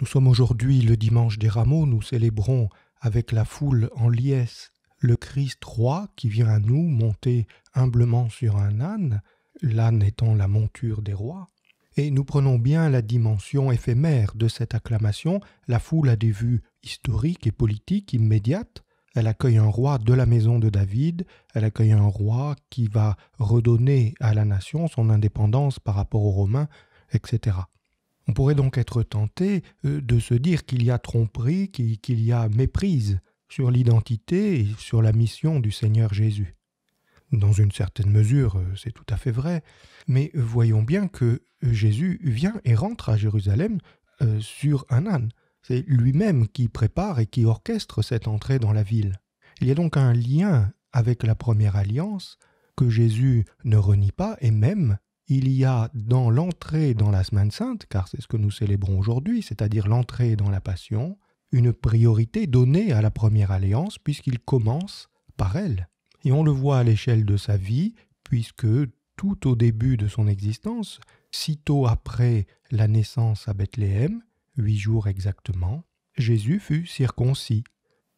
Nous sommes aujourd'hui le dimanche des rameaux, nous célébrons avec la foule en liesse le Christ roi qui vient à nous monter humblement sur un âne, l'âne étant la monture des rois. Et nous prenons bien la dimension éphémère de cette acclamation, la foule a des vues historiques et politiques immédiates, elle accueille un roi de la maison de David, elle accueille un roi qui va redonner à la nation son indépendance par rapport aux Romains, etc. On pourrait donc être tenté euh, de se dire qu'il y a tromperie, qu'il y a méprise sur l'identité et sur la mission du Seigneur Jésus. Dans une certaine mesure, euh, c'est tout à fait vrai, mais voyons bien que euh, Jésus vient et rentre à Jérusalem sur un âne. C'est lui-même qui prépare et qui orchestre cette entrée dans la ville. Il y a donc un lien avec la première alliance que Jésus ne renie pas et même il y a dans l'entrée dans la semaine sainte, car c'est ce que nous célébrons aujourd'hui, c'est-à-dire l'entrée dans la passion, une priorité donnée à la première alliance puisqu'il commence par elle. Et on le voit à l'échelle de sa vie, puisque tout au début de son existence, sitôt après la naissance à Bethléem, huit jours exactement, Jésus fut circoncis.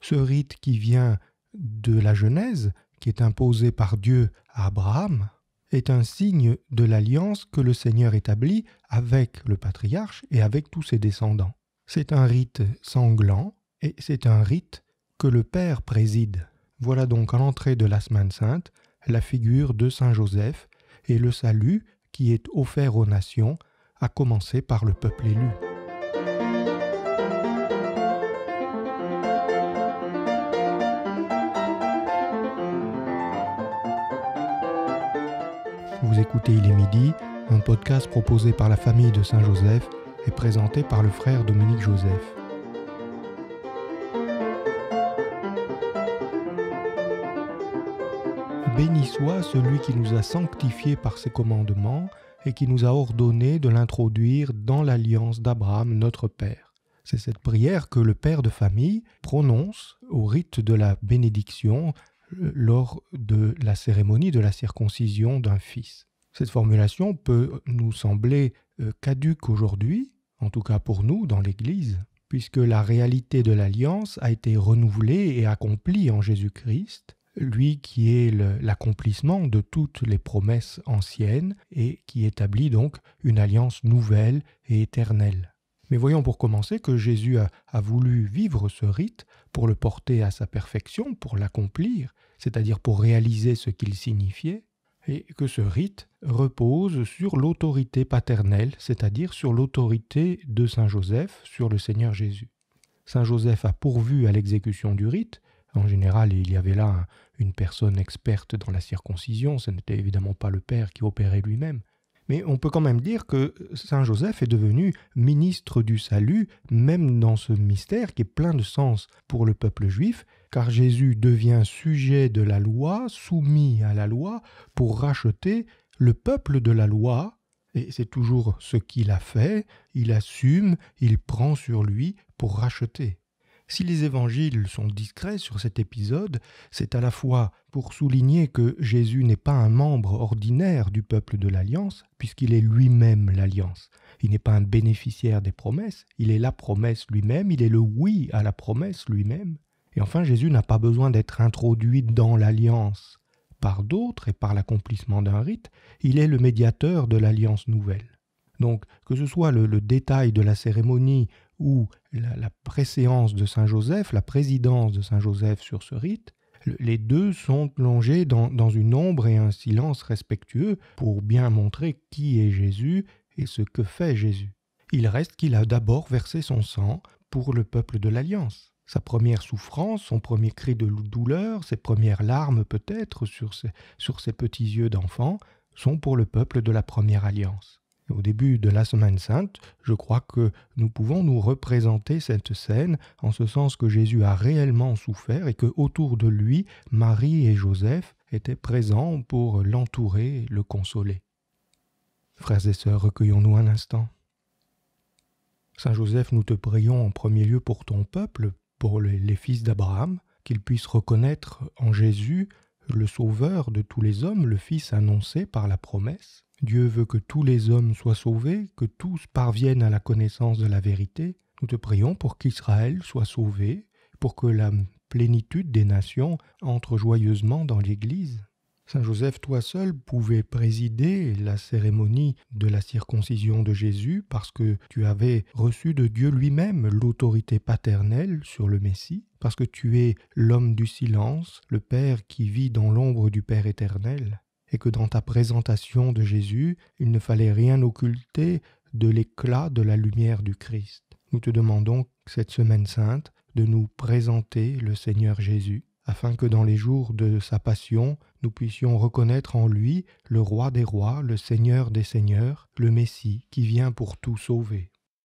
Ce rite qui vient de la Genèse, qui est imposé par Dieu à Abraham, est un signe de l'alliance que le Seigneur établit avec le patriarche et avec tous ses descendants. C'est un rite sanglant et c'est un rite que le Père préside. Voilà donc à l'entrée de la semaine sainte la figure de Saint Joseph et le salut qui est offert aux nations, à commencer par le peuple élu. Vous écoutez Il est midi, un podcast proposé par la famille de Saint-Joseph et présenté par le frère Dominique Joseph. Béni soit celui qui nous a sanctifiés par ses commandements et qui nous a ordonné de l'introduire dans l'alliance d'Abraham notre Père. C'est cette prière que le Père de famille prononce au rite de la bénédiction lors de la cérémonie de la circoncision d'un fils. Cette formulation peut nous sembler euh, caduque aujourd'hui, en tout cas pour nous dans l'Église, puisque la réalité de l'alliance a été renouvelée et accomplie en Jésus-Christ, lui qui est l'accomplissement de toutes les promesses anciennes et qui établit donc une alliance nouvelle et éternelle. Mais voyons pour commencer que Jésus a, voulu vivre ce rite pour le porter à sa perfection, pour l'accomplir, c'est-à-dire pour réaliser ce qu'il signifiait, et que ce rite repose sur l'autorité paternelle, c'est-à-dire sur l'autorité de Saint Joseph, sur le Seigneur Jésus. Saint Joseph a pourvu à l'exécution du rite, en général, il y avait là une personne experte dans la circoncision, ce n'était évidemment pas le Père qui opérait lui-même, mais on peut quand même dire que Saint Joseph est devenu ministre du salut, même dans ce mystère qui est plein de sens pour le peuple juif, car Jésus devient sujet de la loi, soumis à la loi, pour racheter le peuple de la loi, et c'est toujours ce qu'il a fait, il assume, il prend sur lui pour racheter. Si les évangiles sont discrets sur cet épisode, c'est à la fois pour souligner que Jésus n'est pas un membre ordinaire du peuple de l'Alliance, puisqu'il est lui-même l'Alliance. Il n'est pas un bénéficiaire des promesses, il est la promesse lui-même, il est le oui à la promesse lui-même. Et enfin, Jésus n'a pas besoin d'être introduit dans l'Alliance. Par d'autres et par l'accomplissement d'un rite, il est le médiateur de l'Alliance nouvelle. Donc, que ce soit le, détail de la cérémonie ou la, préséance de Saint Joseph, la présidence de Saint Joseph sur ce rite, les deux sont plongés dans, une ombre et un silence respectueux pour bien montrer qui est Jésus et ce que fait Jésus. Il reste qu'il a d'abord versé son sang pour le peuple de l'Alliance. Sa première souffrance, son premier cri de douleur, ses premières larmes peut-être sur ses petits yeux d'enfant sont pour le peuple de la première Alliance au début de la semaine sainte, je crois que nous pouvons nous représenter cette scène en ce sens que Jésus a réellement souffert et que autour de lui, Marie et Joseph étaient présents pour l'entourer et le consoler. Frères et sœurs, recueillons-nous un instant. Saint Joseph, nous te prions en premier lieu pour ton peuple, pour les fils d'Abraham, qu'ils puissent reconnaître en Jésus le Sauveur de tous les hommes, le Fils annoncé par la promesse. Dieu veut que tous les hommes soient sauvés, que tous parviennent à la connaissance de la vérité. Nous te prions pour qu'Israël soit sauvé, pour que la plénitude des nations entre joyeusement dans l'Église. Saint Joseph, toi seul, pouvais présider la cérémonie de la circoncision de Jésus parce que tu avais reçu de Dieu lui-même l'autorité paternelle sur le Messie, parce que tu es l'homme du silence, le Père qui vit dans l'ombre du Père éternel, et que dans ta présentation de Jésus, il ne fallait rien occulter de l'éclat de la lumière du Christ. Nous te demandons cette semaine sainte de nous présenter le Seigneur Jésus afin que dans les jours de sa passion nous puissions reconnaître en lui le roi des rois, le seigneur des seigneurs, le Messie qui vient pour tout sauver.